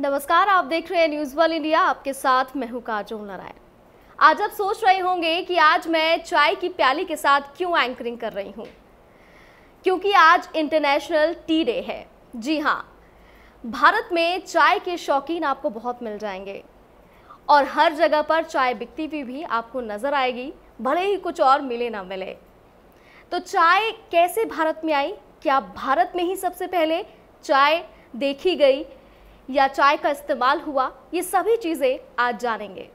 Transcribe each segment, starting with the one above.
नमस्कार आप देख रहे हैं न्यूज वन इंडिया आपके साथ मैं हूं काजोल नारायण आज आप सोच रहे होंगे कि आज मैं चाय की प्याली के साथ क्यों एंकरिंग कर रही हूं क्योंकि आज इंटरनेशनल टी डे है जी हाँ भारत में चाय के शौकीन आपको बहुत मिल जाएंगे और हर जगह पर चाय बिकती हुई भी आपको नज़र आएगी भले ही कुछ और मिले ना मिले तो चाय कैसे भारत में आई क्या भारत में ही सबसे पहले चाय देखी गई या चाय का इस्तेमाल हुआ ये सभी चीज़ें आज जानेंगे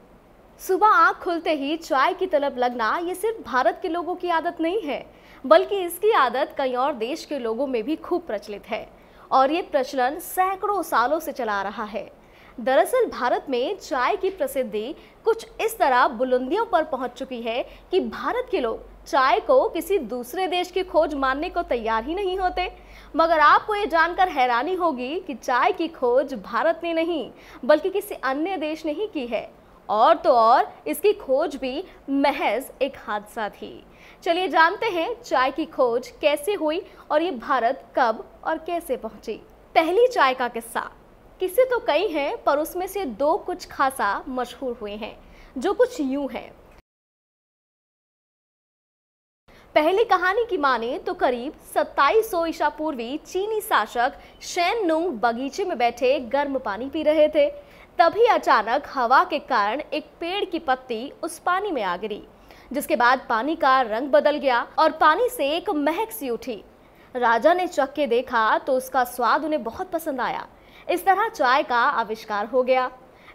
सुबह आंख खुलते ही चाय की तलब लगना ये सिर्फ भारत के लोगों की आदत नहीं है बल्कि इसकी आदत कई और देश के लोगों में भी खूब प्रचलित है और ये प्रचलन सैकड़ों सालों से चला रहा है दरअसल भारत में चाय की प्रसिद्धि कुछ इस तरह बुलंदियों पर पहुंच चुकी है कि भारत के लोग चाय को किसी दूसरे देश की खोज मानने को तैयार ही नहीं होते मगर आपको ये जानकर हैरानी होगी कि चाय की खोज भारत ने नहीं बल्कि किसी अन्य देश ने ही की है और तो और इसकी खोज भी महज एक हादसा थी चलिए जानते हैं चाय की खोज कैसे हुई और ये भारत कब और कैसे पहुंची पहली चाय का किस्सा किस्से तो कई हैं पर उसमें से दो कुछ खासा मशहूर हुए हैं जो कुछ यूं हैं पहली कहानी की माने तो करीब 2700 ईसा पूर्वी चीनी शासक शैन नुंग बगीचे में बैठे गर्म पानी पी रहे थे तभी अचानक हवा के कारण एक पेड़ की पत्ती उस पानी में आ गिरी जिसके बाद पानी का रंग बदल गया और पानी से एक महक सी उठी राजा ने चख के देखा तो उसका स्वाद उन्हें बहुत पसंद आया इस तरह चाय का आविष्कार हो गया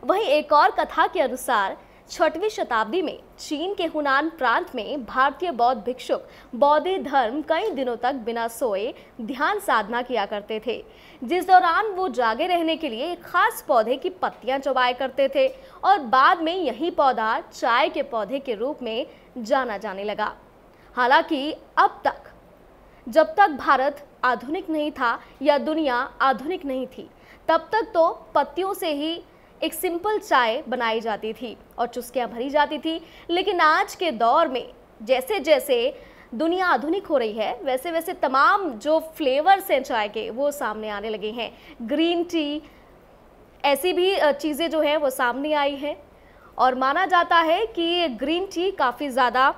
वही एक और कथा के अनुसार छठवीं शताब्दी में चीन के हुनान प्रांत में भारतीय बौद्ध भिक्षुक बौद्ध धर्म कई दिनों तक बिना सोए ध्यान साधना किया करते थे जिस दौरान वो जागे रहने के लिए खास पौधे की पत्तियां चबाया करते थे और बाद में यही पौधा चाय के पौधे के रूप में जाना जाने लगा हालांकि अब तक जब तक भारत आधुनिक नहीं था या दुनिया आधुनिक नहीं थी तब तक तो पत्तियों से ही एक सिंपल चाय बनाई जाती थी और चुस्कियाँ भरी जाती थी लेकिन आज के दौर में जैसे जैसे दुनिया आधुनिक हो रही है वैसे वैसे तमाम जो फ्लेवर्स हैं चाय के वो सामने आने लगे हैं ग्रीन टी ऐसी भी चीज़ें जो हैं वो सामने आई हैं और माना जाता है कि ग्रीन टी काफ़ी ज़्यादा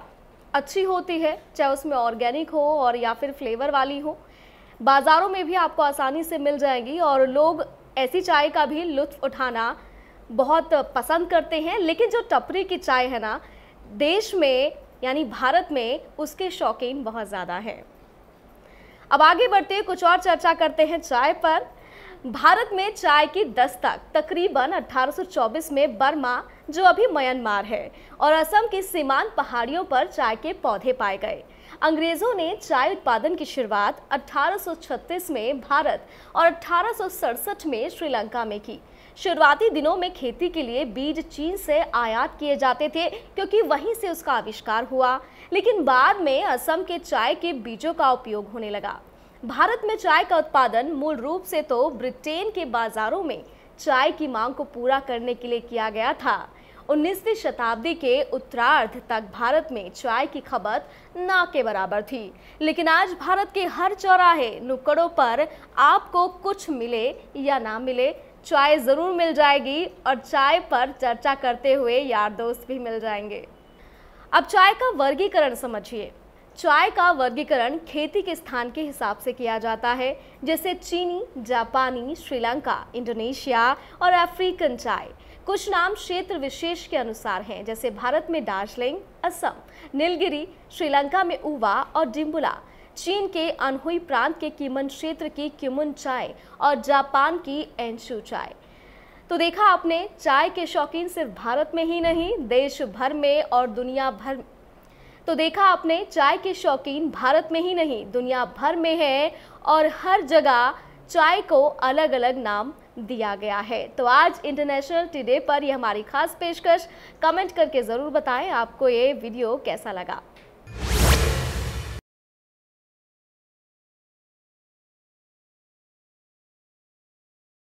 अच्छी होती है चाहे उसमें ऑर्गेनिक हो और या फिर फ्लेवर वाली हो बाज़ारों में भी आपको आसानी से मिल जाएगी और लोग ऐसी चाय का भी लुत्फ उठाना बहुत पसंद करते हैं लेकिन जो टपरी की चाय है ना देश में यानी भारत में उसके शौकीन बहुत ज़्यादा हैं अब आगे बढ़ते कुछ और चर्चा करते हैं चाय पर भारत में चाय की दस्तक तकरीबन 1824 में बर्मा जो अभी म्यांमार है और असम की सीमांत पहाड़ियों पर चाय के पौधे पाए गए अंग्रेज़ों ने चाय उत्पादन की शुरुआत 1836 में भारत और अठारह में श्रीलंका में की शुरुआती दिनों में खेती के लिए बीज चीन से आयात किए जाते थे क्योंकि वहीं से उसका आविष्कार हुआ लेकिन बाद में असम के चाय के बीजों का उपयोग होने लगा भारत में चाय का उत्पादन मूल रूप से तो ब्रिटेन के बाजारों में चाय की मांग को पूरा करने के लिए किया गया था 19वीं शताब्दी के उत्तरार्ध तक भारत में चाय की खपत ना के बराबर थी लेकिन आज भारत के हर चौराहे नुक्कड़ों पर आपको कुछ मिले या ना मिले चाय ज़रूर मिल जाएगी और चाय पर चर्चा करते हुए यार दोस्त भी मिल जाएंगे अब चाय का वर्गीकरण समझिए चाय का वर्गीकरण खेती के स्थान के हिसाब से किया जाता है जैसे चीनी जापानी श्रीलंका इंडोनेशिया और अफ्रीकन चाय कुछ नाम क्षेत्र विशेष के अनुसार हैं जैसे भारत में दार्जिलिंग असम नीलगिरी श्रीलंका में उवा और डिम्बुला चीन के अनहुई प्रांत के किमन क्षेत्र की किमुन चाय और जापान की एंशू चाय तो देखा आपने चाय के शौकीन सिर्फ भारत में ही नहीं देश भर में और दुनिया भर तो देखा आपने चाय के शौकीन भारत में ही नहीं दुनिया भर में है और हर जगह चाय को अलग अलग नाम दिया गया है तो आज इंटरनेशनल टी डे पर ये हमारी खास पेशकश कमेंट करके ज़रूर बताएं आपको ये वीडियो कैसा लगा